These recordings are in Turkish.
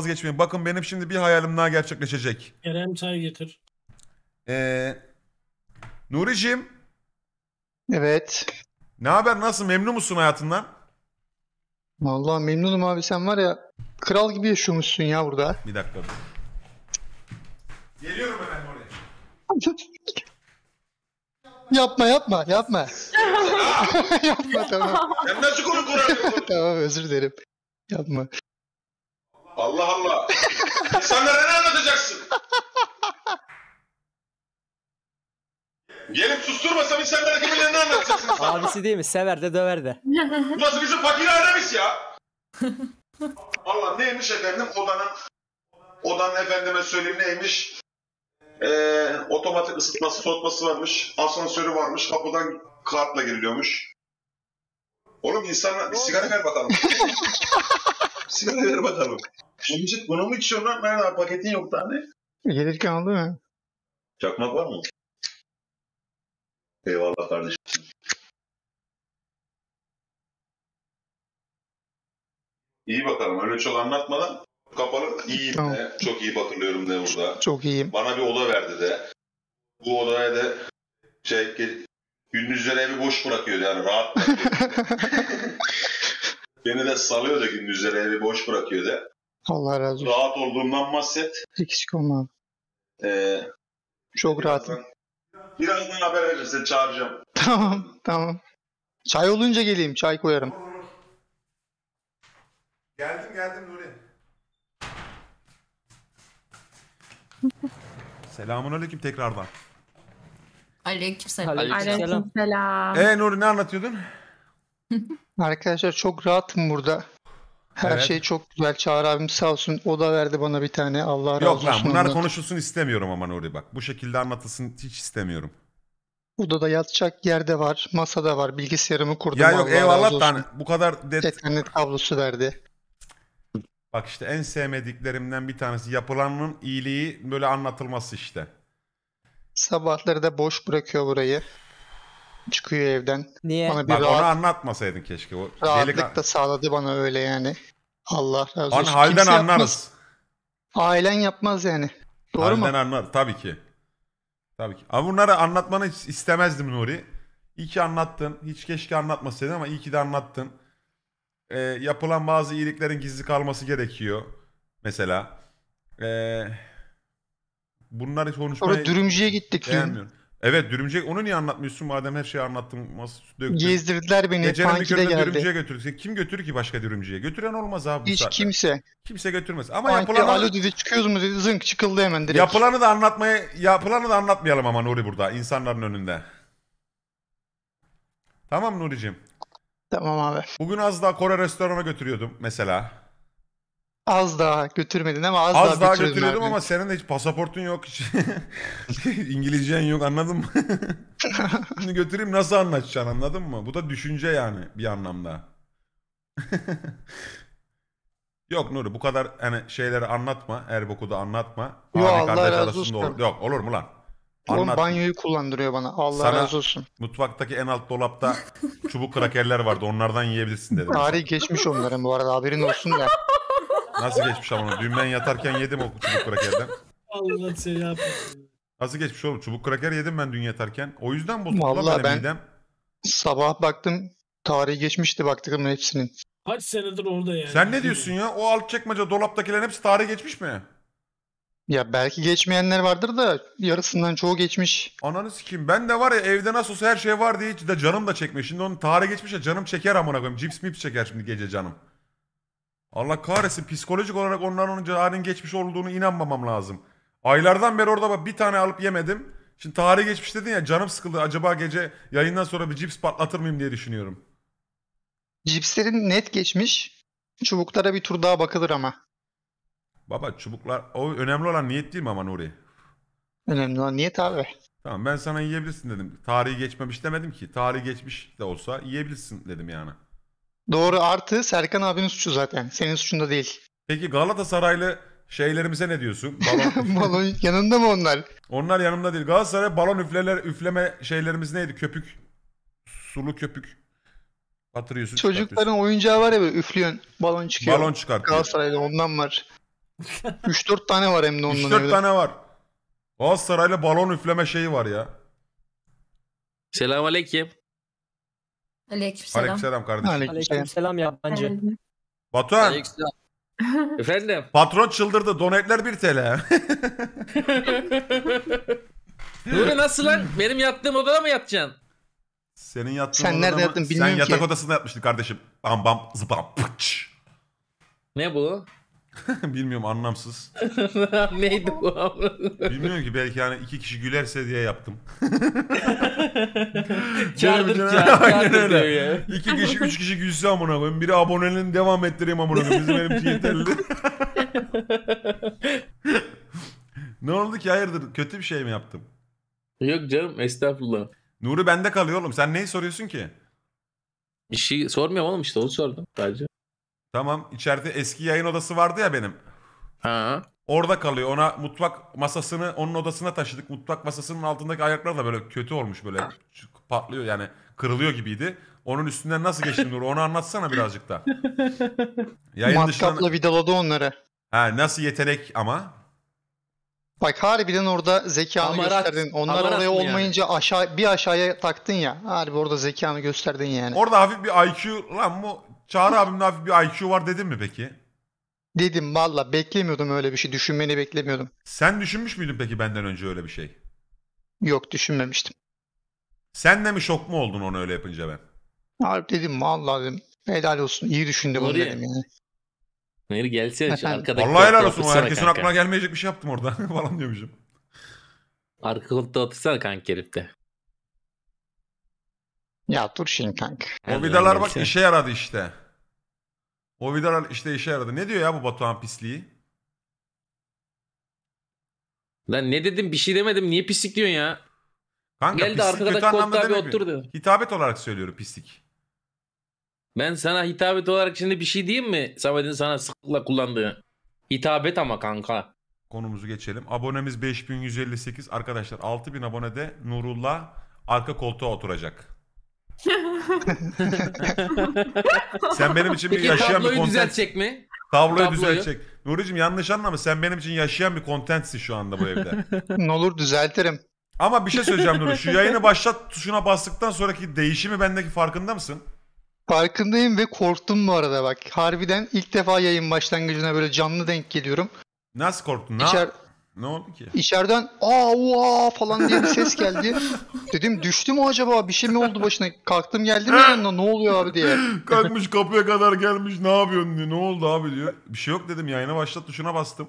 vazgeçmeyin. Bakın benim şimdi bir hayalim daha gerçekleşecek. Kerem çay getir. Ee, Nuri'cim Evet. ne haber nasıl memnun musun hayatından? Vallahi memnunum abi sen var ya kral gibi yaşıyormuşsun ya burada. Bir dakika. Geliyorum efendim oraya. yapma yapma yapma. yapma tamam. Sen nasıl konu kurar? tamam özür dilerim. Yapma. Allah Allah. İnsanlara ne anlatacaksın? Gelip susturmasam insanlara ne anlatacaksın? Abisi değil mi? Sever de döver de. nasıl bizim fakir ailemiz ya? Allah neymiş efendim odanın odanın efendime söyleyeyim neymiş? Ee, otomatik ısıtması soğutması varmış. Asansörü varmış. Kapıdan kartla giriliyormuş. Oğlum insana bir sigara ver bakalım. Sigara ver bakalım. Şimdi bunu mu içiyorsun lan? Nerede? Paketin yok tane. Gelirken aldı mı? Çakmak var mı? Eyvallah kardeşim. İyi bakalım. Öyle çok anlatmadan kapalı. İyiyim tamam. Çok iyi bakılıyorum de burada. Çok iyiyim. Bana bir oda verdi de. Bu odaya da şey gündüzleri evi boş bırakıyor yani rahat Beni de salıyor salıyordu ki müzeleri boş bırakıyor bırakıyordu. Allah razı olsun. Rahat olduğumdan bahset. Hiç olma abi. Ee, Çok birazdan, rahatım. Birazdan haber verirsin çağıracağım. Tamam tamam. Çay olunca geleyim çay koyarım. Geldim geldim Nuri. Selamun aleyküm tekrardan. Aleykümselam. Aleykümselam. Aleykümselam. Ee Nuri ne anlatıyordun? Arkadaşlar çok rahatım burada. Her evet. şey çok güzel. Çağrı abim sağ olsun. O da verdi bana bir tane. Allah razı Yok, olsun. Yok lan bunlar konuşulsun istemiyorum ama Nuri bak. Bu şekilde anlatılsın hiç istemiyorum. Odada yatacak yerde var, masada var, bilgisayarımı kurdum. Ya yok Allah eyvallah da hani bu kadar det... Ethernet kablosu verdi. Bak işte en sevmediklerimden bir tanesi yapılanın iyiliği böyle anlatılması işte. Sabahları da boş bırakıyor burayı çıkıyor evden. Niye? Bana bir Bak rahat... onu anlatmasaydın keşke. O Rahatlık delikan... da sağladı bana öyle yani. Allah razı hani olsun. An halden Kimse anlarız. Yapmaz. Ailen yapmaz yani. Doğru halden mu? Halden anlar tabii ki. Tabii ki. Ama bunları anlatmanı istemezdim Nuri. İyi ki anlattın. Hiç keşke anlatmasaydın ama iyi ki de anlattın. Ee, yapılan bazı iyiliklerin gizli kalması gerekiyor. Mesela. Ee, bunları konuşmaya... Sonra dürümcüye gittik. Beğenmiyorum. Evet dürümcüye onu niye anlatmıyorsun madem her şeyi anlattım. Mas döktüm. Gezdirdiler beni. Gecenin bir köründe geldi. dürümcüye götürdük. Kim götürür ki başka dürümcüye? Götüren olmaz abi Hiç saatte. kimse. Kimse götürmez. Ama Panki yapılanı, alo dedi çıkıyoruz mu dedi zınk çıkıldı hemen direkt. yapılanı da anlatmaya yapılanı da anlatmayalım ama Nuri burada insanların önünde. Tamam Nuri'cim. Tamam abi. Bugün az daha Kore restorana götürüyordum mesela. Az daha götürmedin ama az, az daha, daha götürüyordum ama senin de hiç pasaportun yok. İngilizcen yok anladın mı? Şimdi götüreyim nasıl anlatacaksın anladın mı? Bu da düşünce yani bir anlamda. yok Nuri bu kadar hani şeyleri anlatma. Erboku da anlatma. Yo, Allah razı olsun. Olur. Yok olur mu lan? Oğlum banyoyu kullandırıyor bana. Allah Sana razı olsun. mutfaktaki en alt dolapta çubuk krakerler vardı. Onlardan yiyebilirsin dedim. Tarih geçmiş onların bu arada haberin olsun da. Nasıl geçmiş ama Dün ben yatarken yedim o çubuk krakerden. Allah seni. yapmasın. Nasıl geçmiş oğlum? Çubuk kraker yedim ben dün yatarken. O yüzden bozuldu lan ben- midem. Sabah baktım tarihi geçmişti baktığımın hepsinin. Kaç senedir orada yani. Sen ne diyorsun ya? O alt çekmece dolaptakilerin hepsi tarih geçmiş mi? Ya belki geçmeyenler vardır da yarısından çoğu geçmiş. Ananı sikeyim. Ben de var ya evde nasıl olsa her şey var diye hiç de canım da çekmiyor. Şimdi onun tarih geçmişe canım çeker amına koyayım. Cips mips çeker şimdi gece canım. Allah kahretsin psikolojik olarak onların onun tarihin geçmiş olduğunu inanmamam lazım. Aylardan beri orada bak bir tane alıp yemedim. Şimdi tarihi geçmiş dedin ya canım sıkıldı. Acaba gece yayından sonra bir cips patlatır mıyım diye düşünüyorum. Cipslerin net geçmiş. Çubuklara bir tur daha bakılır ama. Baba çubuklar o önemli olan niyet değil mi ama Nuri? Önemli olan niyet abi. Tamam ben sana yiyebilirsin dedim. Tarihi geçmemiş demedim ki. Tarihi geçmiş de olsa yiyebilirsin dedim yani. Doğru artı Serkan abinin suçu zaten. Senin suçunda değil. Peki Galatasaraylı şeylerimize ne diyorsun? Balon, balon yanında mı onlar? Onlar yanımda değil. Galatasaray balon üfleler, üfleme şeylerimiz neydi? Köpük. Sulu köpük. Batırıyorsun. Çocukların oyuncağı var ya böyle üflüyorsun. Balon çıkıyor. Balon çıkartıyor. Galatasaray'da ondan var. 3-4 tane var hem de ondan. 3-4 tane var. Galatasaray'la balon üfleme şeyi var ya. Selamünaleyküm. Aleykümselam. Aleykümselam kardeşim. Aleykümselam. Aleykümselam yabancı. Batuhan. Aleykümselam. Efendim? Patron çıldırdı. Donetler 1 TL. Nuri nasıl lan? Benim yattığım odada mı yatacaksın? Senin yattığın Sen nerede yattın bilmiyorum Sen ki. yatak odasında yatmıştın kardeşim. Bam bam zıbam pıç. Ne bu? Bilmiyorum anlamsız. Neydi bu Bilmiyorum ki belki yani iki kişi gülerse diye yaptım. Kârdır kâr, kârdır İki kişi üç kişi gülse amına koyayım. Biri aboneliğini devam ettireyim amına koyayım. Bizim benimki yeterli. ne oldu ki hayırdır kötü bir şey mi yaptım? Yok canım estağfurullah. Nuri bende kalıyor oğlum. Sen neyi soruyorsun ki? Bir şey sormuyorum oğlum işte onu sordum sadece. Tamam içeride eski yayın odası vardı ya benim. Ha. Orada kalıyor. Ona mutfak masasını onun odasına taşıdık. Mutfak masasının altındaki ayaklar da böyle kötü olmuş böyle patlıyor yani kırılıyor gibiydi. Onun üstünden nasıl geçtin Nur? Onu anlatsana birazcık da. Yayın Matkapla dışına... vidaladı onları. Ha, nasıl yetenek ama? Bak harbiden orada zekanı amarat, gösterdin. Onlar oraya olmayınca yani. aşağı bir aşağıya taktın ya. Harbi orada zekanı gösterdin yani. Orada hafif bir IQ lan bu Çağrı abimde hafif bir IQ var dedin mi peki? Dedim valla beklemiyordum öyle bir şey. Düşünmeni beklemiyordum. Sen düşünmüş müydün peki benden önce öyle bir şey? Yok düşünmemiştim. Sen de mi şok mu oldun onu öyle yapınca ben? Abi dedim valla dedim. Helal olsun iyi düşündü bunu Nuri. dedim yani. Nuri gelsene arkadaki Vallahi helal olsun. otursana Herkesin kanka. aklına gelmeyecek bir şey yaptım orada falan diyormuşum. Arka koltuğa otursana kanka herif de. Ya dur şimdi kanka. O vidalar bak işe yaradı işte. O Vidal işte işe yaradı. Ne diyor ya bu Batuhan pisliği? Lan ne dedim bir şey demedim. Niye pislik diyorsun ya? Kanka Geldi pislik kötü anlamda koltuğa bir demek mi? oturdu. Hitabet olarak söylüyorum pislik. Ben sana hitabet olarak şimdi bir şey diyeyim mi? Samet'in sana sıkla kullandığı. Hitabet ama kanka. Konumuzu geçelim. Abonemiz 5158. Arkadaşlar 6000 abonede Nurullah arka koltuğa oturacak. sen benim için bir Peki yaşayan bir tabloyu düzeltecek mi? Tabloyu, Tabloyu. düzeltecek. Nuri'cim yanlış anlama sen benim için yaşayan bir contentsin şu anda bu evde. Ne olur düzeltirim. Ama bir şey söyleyeceğim Nuri. Şu yayını başlat tuşuna bastıktan sonraki değişimi bendeki farkında mısın? Farkındayım ve korktum bu arada bak. Harbiden ilk defa yayın başlangıcına böyle canlı denk geliyorum. Nasıl korktun? Ne, İçer- ne oldu ki? İçeriden aa ua falan diye bir ses geldi. Dedim düştü mü acaba bir şey mi oldu başına? Kalktım geldim yanına ne oluyor abi diye. Kalkmış kapıya kadar gelmiş ne yapıyorsun diye. Ne oldu abi diyor. Bir şey yok dedim yayına başlat tuşuna bastım.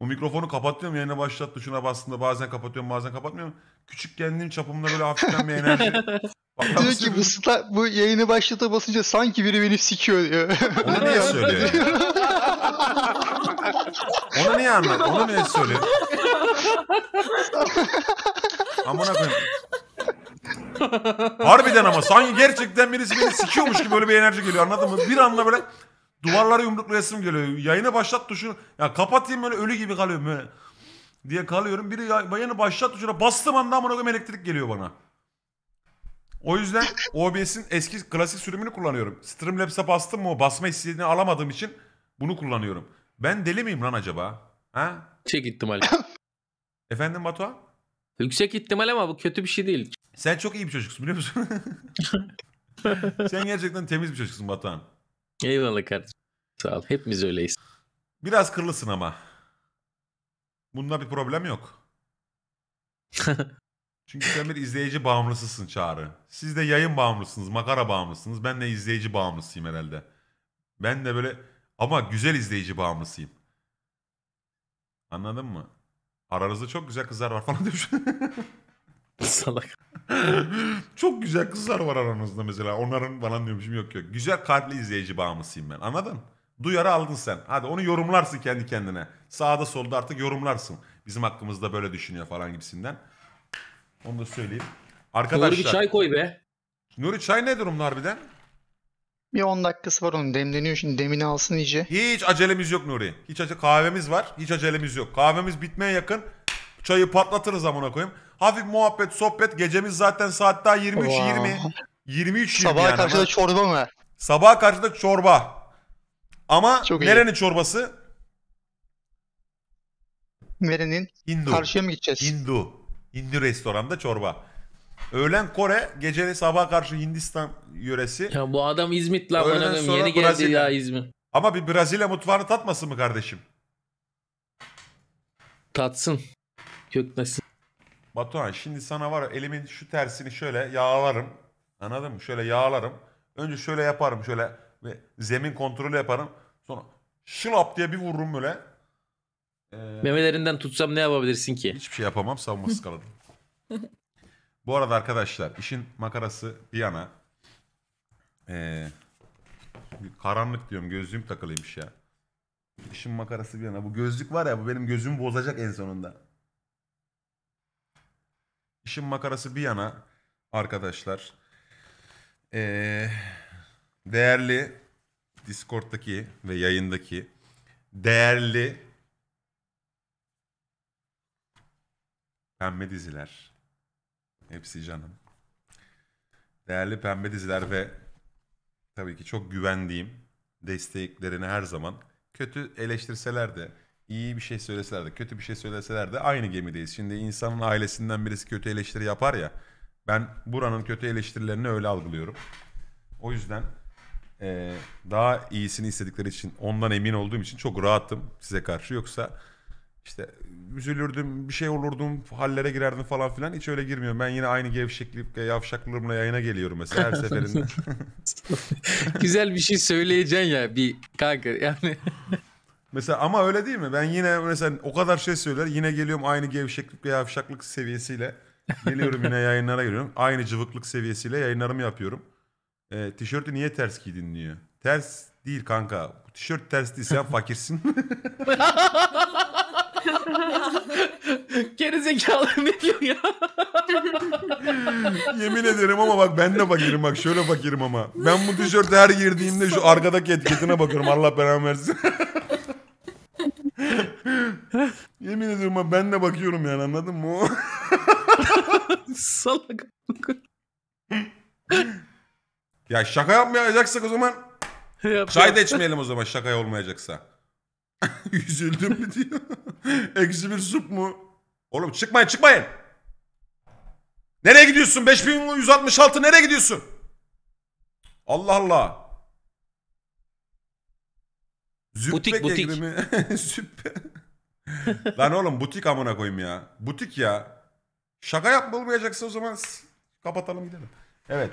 O mikrofonu kapatıyorum yayına başlat tuşuna bastığında bazen kapatıyorum bazen kapatmıyorum. Küçük kendim çapımda böyle hafiften bir enerji. Bak, diyor ki bu, bu yayını başlata basınca sanki biri beni sikiyor diyor. Onu niye söylüyor? Ona niye anlat? Ona niye söyle? Amına koyayım. Harbiden ama sanki gerçekten birisi beni sikiyormuş gibi böyle bir enerji geliyor anladın mı? Bir anda böyle duvarlara resim geliyor. Yayını başlat tuşunu. Ya kapatayım böyle ölü gibi kalıyorum böyle. Diye kalıyorum. Biri yayını başlat tuşuna bastığım anda amına koyayım elektrik geliyor bana. O yüzden OBS'in eski klasik sürümünü kullanıyorum. Streamlabs'e bastım mı o basma istediğini alamadığım için bunu kullanıyorum. Ben deli miyim lan acaba? Ha? Yüksek ihtimal. Efendim Batuhan? Yüksek ihtimal ama bu kötü bir şey değil. Sen çok iyi bir çocuksun biliyor musun? Sen gerçekten temiz bir çocuksun Batuhan. Eyvallah kardeşim. Sağ ol. Hepimiz öyleyiz. Biraz kırlısın ama. Bunda bir problem yok. Çünkü sen bir izleyici bağımlısısın Çağrı. Siz de yayın bağımlısınız, makara bağımlısınız. Ben de izleyici bağımlısıyım herhalde. Ben de böyle ama güzel izleyici bağımlısıyım. Anladın mı? Aranızda çok güzel kızlar var falan demiş. Salak. çok güzel kızlar var aranızda mesela. Onların falan diyormuşum yok yok. Güzel kalpli izleyici bağımlısıyım ben. Anladın? Duyarı aldın sen. Hadi onu yorumlarsın kendi kendine. Sağda solda artık yorumlarsın. Bizim hakkımızda böyle düşünüyor falan gibisinden. Onu da söyleyeyim. Arkadaşlar. Nuri bir çay koy be. Nuri çay ne durumda harbiden? Bir 10 dakikası var onun demleniyor şimdi demini alsın iyice. Hiç acelemiz yok Nuri. Hiç ace kahvemiz var. Hiç acelemiz yok. Kahvemiz bitmeye yakın. Çayı patlatırız amına koyayım. Hafif muhabbet, sohbet. Gecemiz zaten saat daha 23 wow. 20. 23 Sabaha yani. karşı da çorba mı? Sabaha karşı da çorba. Ama Çok nerenin iyi. çorbası? Nerenin? Hindu. Karşıya mı gideceğiz? Hindu. Hindu restoranda çorba. Öğlen Kore, geceli sabah karşı Hindistan yöresi. Ya bu adam İzmit lan Öğleden bana sonra yeni geldi Brezilya. ya İzmir. Ama bir Brezilya mutfağını tatmasın mı kardeşim? Tatsın. Kökmesin. Batuhan şimdi sana var ya, elimin şu tersini şöyle yağlarım. Anladın mı? Şöyle yağlarım. Önce şöyle yaparım şöyle ve zemin kontrolü yaparım. Sonra şılap diye bir vururum böyle. Ee, Memelerinden tutsam ne yapabilirsin ki? hiçbir şey yapamam savunmasız kalırım. Bu arada arkadaşlar işin makarası bir yana. Ee, karanlık diyorum gözlüğüm takılıymış ya. İşin makarası bir yana. Bu gözlük var ya bu benim gözümü bozacak en sonunda. İşin makarası bir yana arkadaşlar. Ee, değerli Discord'daki ve yayındaki değerli pembe diziler Hepsi canım. Değerli pembe diziler ve tabii ki çok güvendiğim desteklerini her zaman kötü eleştirseler de iyi bir şey söyleseler de kötü bir şey söyleseler de aynı gemideyiz. Şimdi insanın ailesinden birisi kötü eleştiri yapar ya ben buranın kötü eleştirilerini öyle algılıyorum. O yüzden e, daha iyisini istedikleri için ondan emin olduğum için çok rahatım size karşı. Yoksa işte üzülürdüm, bir şey olurdum, hallere girerdim falan filan. Hiç öyle girmiyorum. Ben yine aynı gevşeklik, yavşaklığımla yayına geliyorum mesela her seferinde. Güzel bir şey söyleyeceksin ya bir kanka yani. mesela ama öyle değil mi? Ben yine mesela o kadar şey söyler yine geliyorum aynı gevşeklik ve yavşaklık seviyesiyle. Geliyorum yine yayınlara giriyorum. Aynı cıvıklık seviyesiyle yayınlarımı yapıyorum. E, tişörtü niye ters giydin diyor. Ters değil kanka. Tişört ters değil sen fakirsin. Geri zekalı ne diyor ya? Yemin ederim ama bak ben de fakirim bak şöyle fakirim ama. Ben bu tişörte her girdiğimde şu arkadaki etiketine bakıyorum Allah belamı versin. Yemin ediyorum bak ben de bakıyorum yani anladın mı? Salak. ya şaka yapmayacaksak o zaman çay da içmeyelim o zaman şaka olmayacaksa. Üzüldüm mü diyor. Eksi bir sup mu? Oğlum çıkmayın çıkmayın. Nereye gidiyorsun? 5166 nereye gidiyorsun? Allah Allah. Züppe butik butik. Züppe. Lan oğlum butik amına koyayım ya. Butik ya. Şaka yapma olmayacaksa o zaman kapatalım gidelim. Evet.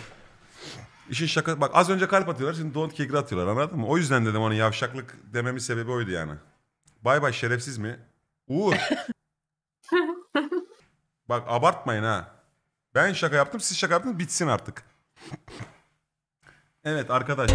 İşin şaka... Bak az önce kalp atıyorlar şimdi don't kegre atıyorlar anladın mı? O yüzden dedim onun hani yavşaklık dememin sebebi oydu yani. Bay bay şerefsiz mi? Uğur. Bak abartmayın ha. Ben şaka yaptım siz şaka yaptınız bitsin artık. evet arkadaş.